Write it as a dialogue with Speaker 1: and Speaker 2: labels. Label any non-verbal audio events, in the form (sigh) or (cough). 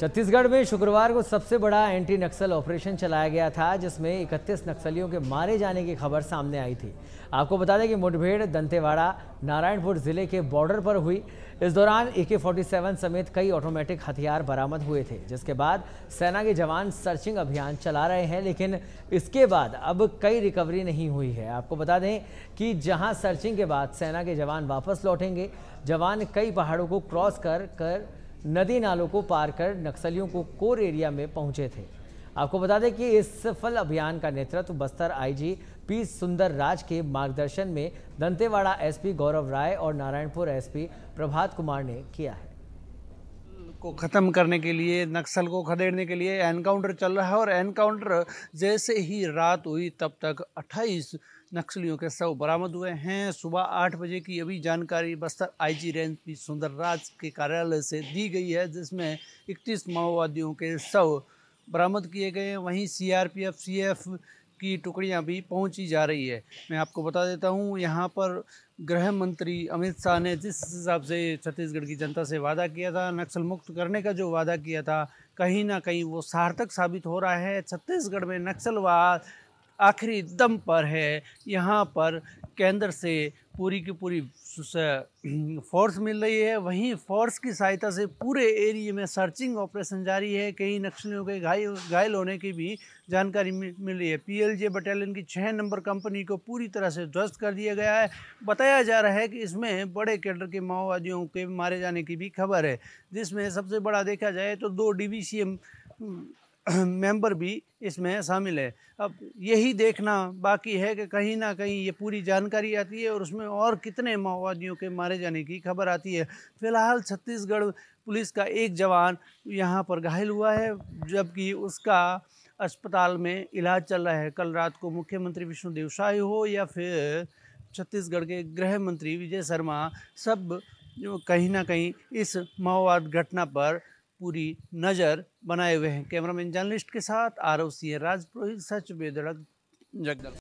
Speaker 1: छत्तीसगढ़ में शुक्रवार को सबसे बड़ा एंटी नक्सल ऑपरेशन चलाया गया था जिसमें 31 नक्सलियों के मारे जाने की खबर सामने आई थी आपको बता दें कि मुठभेड़ दंतेवाड़ा नारायणपुर जिले के बॉर्डर पर हुई इस दौरान ए के समेत कई ऑटोमेटिक हथियार बरामद हुए थे जिसके बाद सेना के जवान सर्चिंग अभियान चला रहे हैं लेकिन इसके बाद अब कई रिकवरी नहीं हुई है आपको बता दें कि जहां सर्चिंग के बाद सेना के जवान वापस लौटेंगे जवान कई पहाड़ों को क्रॉस कर कर नदी नालों को पार कर नक्सलियों को कोर एरिया में पहुंचे थे आपको बता दें कि इस सफल अभियान का नेतृत्व बस्तर आईजी पी सुंदर राज के मार्गदर्शन में दंतेवाड़ा एसपी गौरव राय और नारायणपुर एसपी प्रभात कुमार ने किया है को ख़त्म
Speaker 2: करने के लिए नक्सल को खदेड़ने के लिए एनकाउंटर चल रहा है और एनकाउंटर जैसे ही रात हुई तब तक नक्सलियों के शव बरामद हुए हैं सुबह आठ बजे की अभी जानकारी बस्तर आईजी रेंज पी सुंदर राज के कार्यालय से दी गई है जिसमें इकतीस माओवादियों के शव बरामद किए गए हैं वहीं सीआरपीएफ सीएफ की टुकड़ियां भी पहुंची जा रही है मैं आपको बता देता हूं यहां पर गृह मंत्री अमित शाह ने जिस हिसाब से छत्तीसगढ़ की जनता से वादा किया था नक्सल मुक्त करने का जो वादा किया था कहीं ना कहीं वो सार्थक साबित हो रहा है छत्तीसगढ़ में नक्सलवाद आखिरी दम पर है यहाँ पर केंद्र से पूरी की पूरी फोर्स मिल रही है वहीं फोर्स की सहायता से पूरे एरिए में सर्चिंग ऑपरेशन जारी है कई नक्सलियों के घायल घायल होने की भी जानकारी मिल रही है पीएलजे बटालियन की छः नंबर कंपनी को पूरी तरह से ध्वस्त कर दिया गया है बताया जा रहा है कि इसमें बड़े कैडर के माओवादियों के मारे जाने की भी खबर है जिसमें सबसे बड़ा देखा जाए तो दो डी (clears throat) मेंबर भी इसमें शामिल है अब यही देखना बाकी है कि कहीं ना कहीं ये पूरी जानकारी आती है और उसमें और कितने माओवादियों के मारे जाने की खबर आती है फिलहाल छत्तीसगढ़ पुलिस का एक जवान यहाँ पर घायल हुआ है जबकि उसका अस्पताल में इलाज चल रहा है कल रात को मुख्यमंत्री विष्णुदेव शाही हो या फिर छत्तीसगढ़ के गृह मंत्री विजय शर्मा सब कहीं ना कहीं इस माओवाद घटना पर पूरी नज़र बनाए हुए हैं कैमरामैन जर्नलिस्ट के साथ ओ सिंह राजपुरोहित सच बेदड़क जगदल